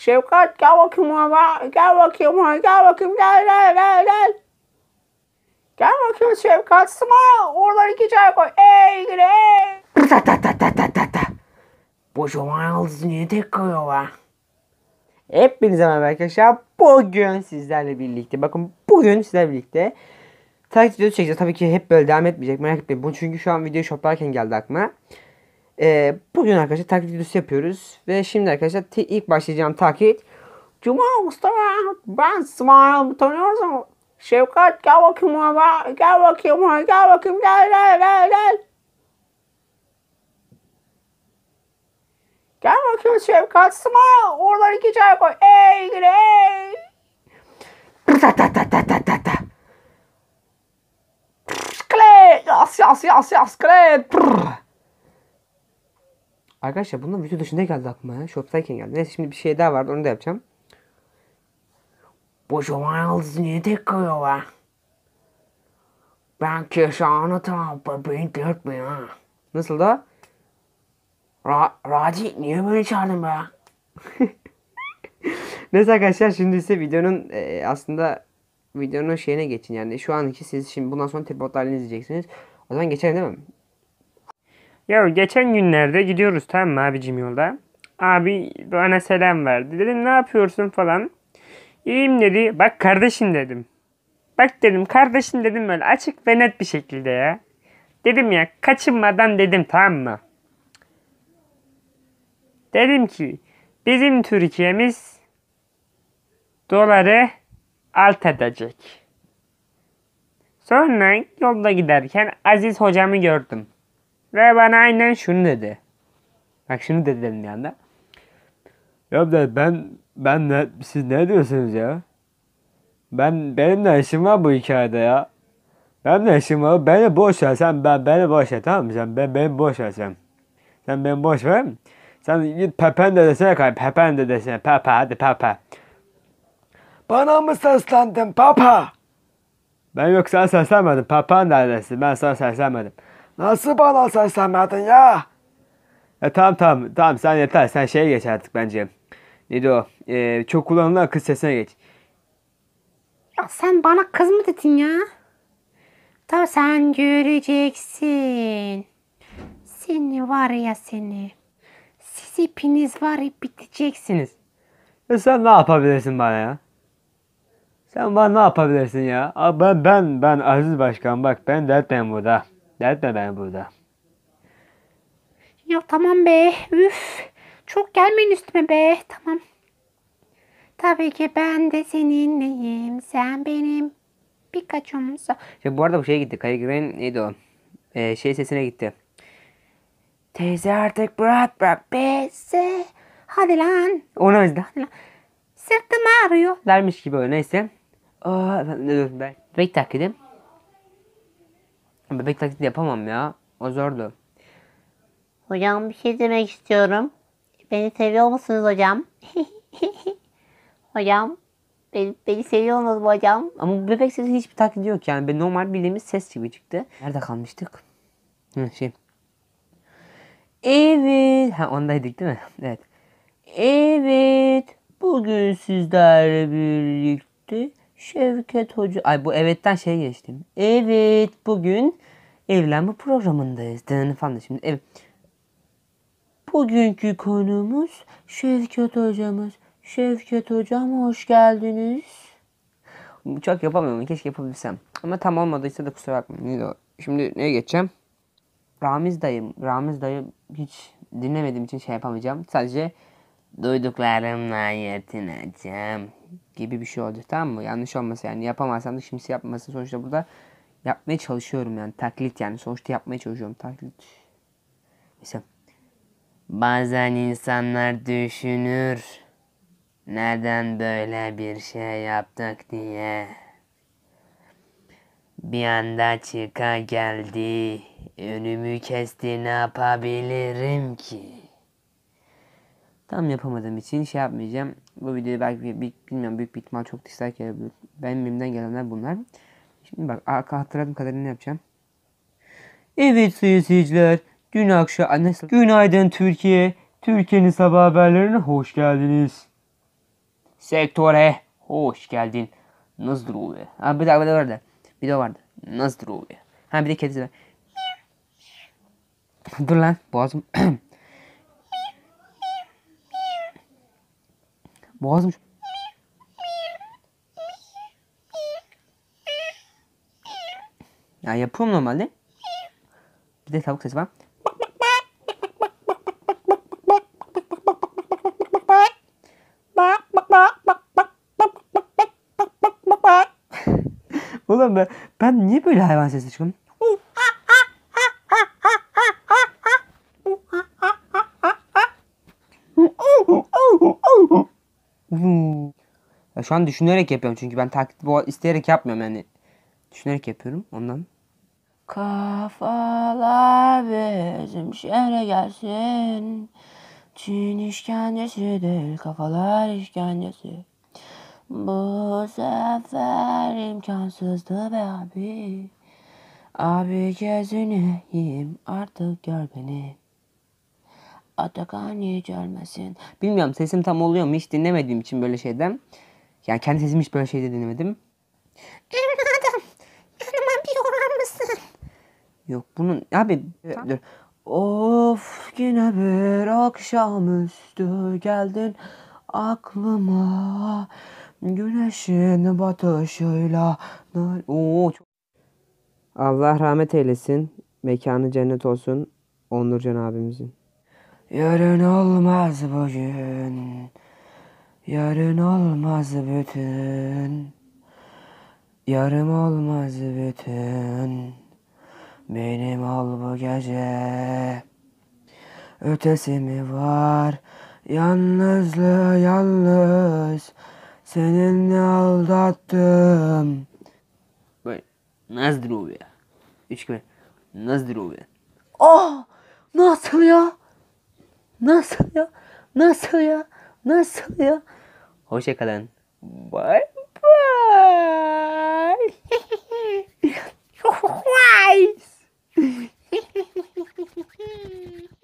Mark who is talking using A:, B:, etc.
A: Şefkat gel bakayım ama gel bakayım ama gel bakayım gel gel gel gel. Gel bakayım Şefkat smile oraları iki çay koy. Ey gire ey. Ta ta ta ta ta ta ta. Bu Miles niye tek koyuyor be? Hepinize merhaba arkadaşlar. Bugün sizlerle birlikte bakın bugün sizlerle birlikte takip videosu çekeceğiz. Tabii ki hep böyle devam etmeyecek merak etmeyin. Bunu çünkü şu an videoyu şoplarken geldi aklıma. E, bugün arkadaşlar taklit videosu yapıyoruz. Ve şimdi arkadaşlar ilk başlayacağım takip. Cuma Mustafa ben Smile tanıyorsun. Şevkat gel bakayım baba. Gel bakayım baba. Gel bakayım gel gel gel gel. Gel bakayım Şevkat Smile. Oraları iki çay koy. Ey gire ey. Ta ta ta ta ta ta ta. Klet. Yas yas yas yas klet. Prr. Arkadaşlar bunun video dışında geldi aklıma ya. Shop'tayken geldi. Neyse şimdi bir şey daha vardı onu da yapacağım. Bu çoban yıldızı niye tek kalıyor be? Ben keşanı tabi beni dörtme ya. Nasıl da? Ra Raci niye beni çağırdın be? Neyse arkadaşlar şimdi ise videonun e, aslında videonun şeyine geçin yani şu anki siz şimdi bundan sonra tripod halini izleyeceksiniz. O zaman geçelim değil mi? Ya geçen günlerde gidiyoruz tamam mı abicim yolda. Abi bana selam verdi. Dedim ne yapıyorsun falan. İyiyim dedi. Bak kardeşim dedim. Bak dedim kardeşim dedim böyle açık ve net bir şekilde ya. Dedim ya kaçınmadan dedim tamam mı? Dedim ki bizim Türkiye'miz doları alt edecek. Sonra yolda giderken Aziz hocamı gördüm. Ve bana aynen şunu dedi. Bak şunu dedi dedim bir anda. Ya dedi ben ben ne siz ne diyorsunuz ya? Ben benim ne işim var bu hikayede ya? Ben ne işim var? Beni boş ver sen ben beni boş ver tamam mı sen ben beni boş ver sen. Sen beni boş ver. Sen git pepen de desene kay pepen de desene pepe hadi pepe. Bana mı seslandın papa? Ben yok sana seslenmedim. Papan neredesin? Ben sana seslenmedim. Nasıl bana sen sanmadın ya? Ya e, tamam tamam tamam sen yeter sen şeye geç artık bence. Neydi o? Ee, çok kullanılan kız sesine geç. Ya sen bana kız mı dedin ya? Tabii sen göreceksin. Seni var ya seni. Siz hepiniz var ya biteceksiniz. Ya e, sen ne yapabilirsin bana ya? Sen bana ne yapabilirsin ya? ben ben ben Aziz Başkan bak ben dert ben burada. Dertme beni burada. Ya tamam be. Üf. Çok gelmeyin üstüme be. Tamam. Tabii ki ben de seninleyim. Sen benim Pikachu'msa. Şimdi bu arada bu şeye gitti. Kayıgren neydi o? Ee, şey sesine gitti. Teyze artık bırak bırak bese. Hadi lan. Ona bizde hadi lan. Sırtım ağrıyor. Dermiş gibi öyle neyse. Aa, ben ne diyorum ben. Bir dakika edeyim. Bebek taklidi yapamam ya. O zordu. Hocam bir şey demek istiyorum. Beni seviyor musunuz hocam? hocam beni, beni seviyor musunuz hocam? Ama bu bebek sesi hiçbir taklidi yok yani. Ben normal bildiğimiz ses gibi çıktı. Nerede kalmıştık? Hı, şey. Evet. Ha ondaydık değil mi? Evet. Evet. Bugün sizlerle birlikte Şevket Hoca... Ay bu evetten şey geçtim. Evet bugün evlenme programındayız. Dın falan da şimdi. Evet. Bugünkü konumuz Şevket Hocamız. Şevket Hocam hoş geldiniz. Çok yapamıyorum. Keşke yapabilsem. Ama tam olmadıysa da kusura bakmayın. Şimdi neye geçeceğim? Ramiz dayım. Ramiz dayım hiç dinlemediğim için şey yapamayacağım. Sadece duyduklarımla yetineceğim gibi bir şey oldu tamam mı? Yanlış olmasa yani yapamazsam da kimse yapmasın. Sonuçta burada yapmaya çalışıyorum yani taklit yani sonuçta yapmaya çalışıyorum taklit. Mesela bazen insanlar düşünür neden böyle bir şey yaptık diye. Bir anda çıka geldi. Önümü kesti ne yapabilirim ki? Tam yapamadığım için şey yapmayacağım. Bu videoyu belki bir, bilmiyorum büyük bir ihtimal çok dislike gelebilir. Benim elimden gelenler bunlar. Şimdi bak arka hatırladığım kadarını yapacağım. Evet seyirciler. Dün akşam anne Günaydın Türkiye. Türkiye'nin sabah haberlerine hoş geldiniz. Sektöre hoş geldin. Nasıl oluyor? Ha bir daha bir de vardı. Bir de vardı. Nasıl oluyor? Ha bir de kedisi var. Dur lan boğazım. Boğazım... Ya yapıyorum normalde. Bir de tavuk sesi var. Oğlum ben, ben niye böyle hayvan sesi çıkıyorum? Ya şu an düşünerek yapıyorum çünkü ben taklit bu isteyerek yapmıyorum yani. Düşünerek yapıyorum ondan. Kafalar bizim şehre gelsin. Çin değil kafalar işkencesi. Bu sefer imkansızdı be abi. Abi gözünü yiyeyim artık gör beni. Atakan niye görmesin? Bilmiyorum sesim tam oluyor mu hiç dinlemediğim için böyle şeyden. Yani kendi sesimi hiç böyle şey de denemedim. Evladım yanıma bir uğrar mısın? Yok bunun abi e, tamam. dur. Of yine bir akşamüstü geldin aklıma güneşin batışıyla. Oo, çok... Allah rahmet eylesin. Mekanı cennet olsun. Onurcan abimizin. Yarın olmaz bugün. Yarın olmaz bütün Yarım olmaz bütün Benim ol bu gece Ötesi mi var Yalnızlığı yalnız Seninle aldattım Böyle Nasıl o ya Üç kere Nazdır o ya Oh Nasıl ya Nasıl ya Nasıl ya Nasıl ya Hoşçakalın. Bye bye. Twice.